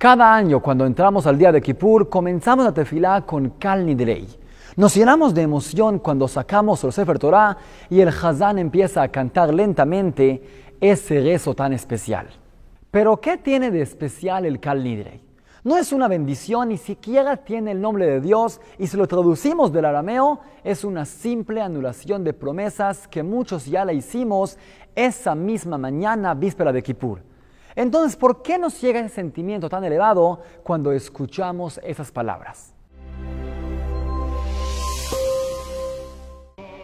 Cada año, cuando entramos al día de Kippur, comenzamos la tefilá con Kal Nidrei. Nos llenamos de emoción cuando sacamos el Sefer Torah y el Hazán empieza a cantar lentamente ese rezo tan especial. Pero, ¿qué tiene de especial el Kal Nidrei? No es una bendición, ni siquiera tiene el nombre de Dios, y si lo traducimos del arameo, es una simple anulación de promesas que muchos ya la hicimos esa misma mañana, víspera de Kippur. Entonces, ¿por qué nos llega ese sentimiento tan elevado cuando escuchamos esas palabras?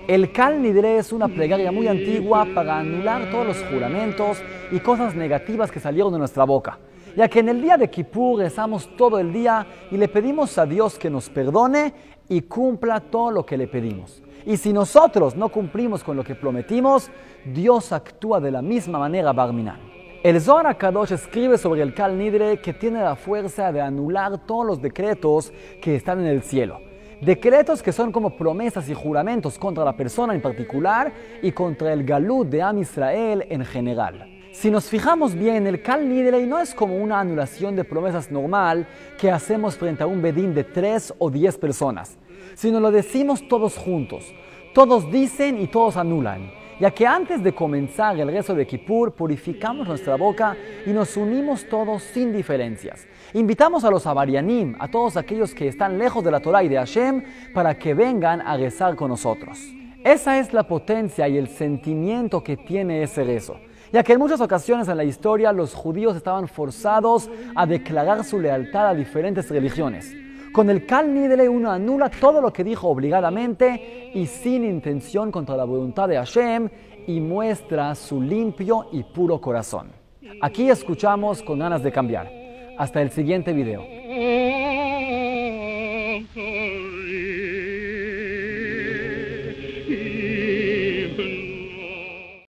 El Cal Nidre es una plegaria muy antigua para anular todos los juramentos y cosas negativas que salieron de nuestra boca, ya que en el día de Kippur rezamos todo el día y le pedimos a Dios que nos perdone y cumpla todo lo que le pedimos. Y si nosotros no cumplimos con lo que prometimos, Dios actúa de la misma manera, Minar. El Zohar Kadosh escribe sobre el Kal Nidre que tiene la fuerza de anular todos los decretos que están en el cielo. Decretos que son como promesas y juramentos contra la persona en particular y contra el Galut de Am Israel en general. Si nos fijamos bien, el Kal Nidre no es como una anulación de promesas normal que hacemos frente a un bedín de tres o diez personas, sino lo decimos todos juntos. Todos dicen y todos anulan ya que antes de comenzar el rezo de Kippur purificamos nuestra boca y nos unimos todos sin diferencias. Invitamos a los avarianim, a todos aquellos que están lejos de la Torah y de Hashem, para que vengan a rezar con nosotros. Esa es la potencia y el sentimiento que tiene ese rezo ya que en muchas ocasiones en la historia los judíos estaban forzados a declarar su lealtad a diferentes religiones. Con el Cal Nidele uno anula todo lo que dijo obligadamente y sin intención contra la voluntad de Hashem y muestra su limpio y puro corazón. Aquí escuchamos con ganas de cambiar. Hasta el siguiente video.